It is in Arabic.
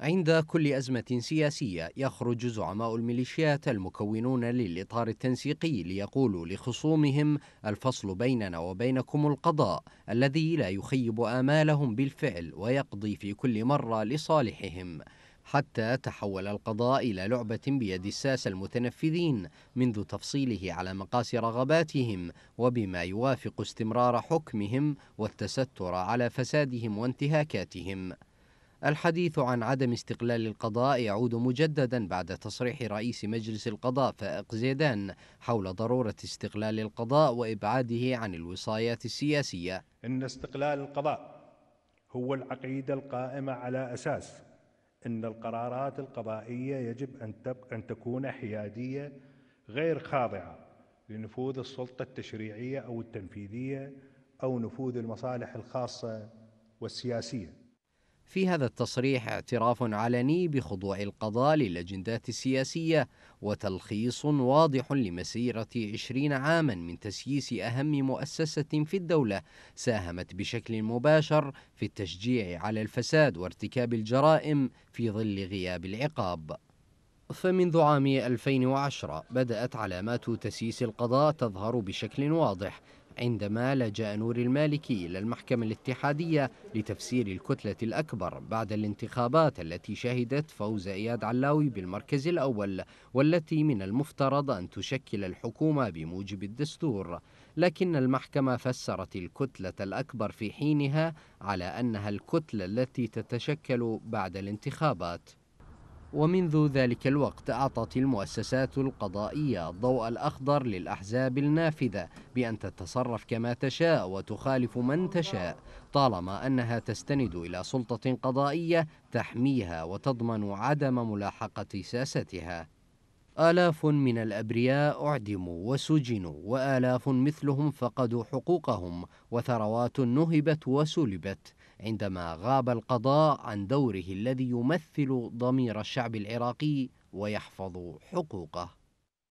عند كل أزمة سياسية يخرج زعماء الميليشيات المكونون للإطار التنسيقي ليقولوا لخصومهم الفصل بيننا وبينكم القضاء الذي لا يخيب آمالهم بالفعل ويقضي في كل مرة لصالحهم حتى تحول القضاء إلى لعبة بيد الساسة المتنفذين منذ تفصيله على مقاس رغباتهم وبما يوافق استمرار حكمهم والتستر على فسادهم وانتهاكاتهم الحديث عن عدم استقلال القضاء يعود مجددا بعد تصريح رئيس مجلس القضاء فائق زيدان حول ضرورة استقلال القضاء وإبعاده عن الوصايات السياسية إن استقلال القضاء هو العقيدة القائمة على أساس أن القرارات القضائية يجب أن, أن تكون حيادية غير خاضعة لنفوذ السلطة التشريعية أو التنفيذية أو نفوذ المصالح الخاصة والسياسية في هذا التصريح اعتراف علني بخضوع القضاء للأجندات السياسية وتلخيص واضح لمسيرة عشرين عاما من تسييس أهم مؤسسة في الدولة ساهمت بشكل مباشر في التشجيع على الفساد وارتكاب الجرائم في ظل غياب العقاب فمنذ عام 2010 بدأت علامات تسييس القضاء تظهر بشكل واضح عندما لجأ نور المالكي إلى المحكمة الاتحادية لتفسير الكتلة الأكبر بعد الانتخابات التي شهدت فوز إياد علاوي بالمركز الأول والتي من المفترض أن تشكل الحكومة بموجب الدستور لكن المحكمة فسرت الكتلة الأكبر في حينها على أنها الكتلة التي تتشكل بعد الانتخابات ومنذ ذلك الوقت أعطت المؤسسات القضائية الضوء الأخضر للأحزاب النافذة بأن تتصرف كما تشاء وتخالف من تشاء طالما أنها تستند إلى سلطة قضائية تحميها وتضمن عدم ملاحقة ساستها آلاف من الأبرياء أعدموا وسجنوا وآلاف مثلهم فقدوا حقوقهم وثروات نهبت وسلبت عندما غاب القضاء عن دوره الذي يمثل ضمير الشعب العراقي ويحفظ حقوقه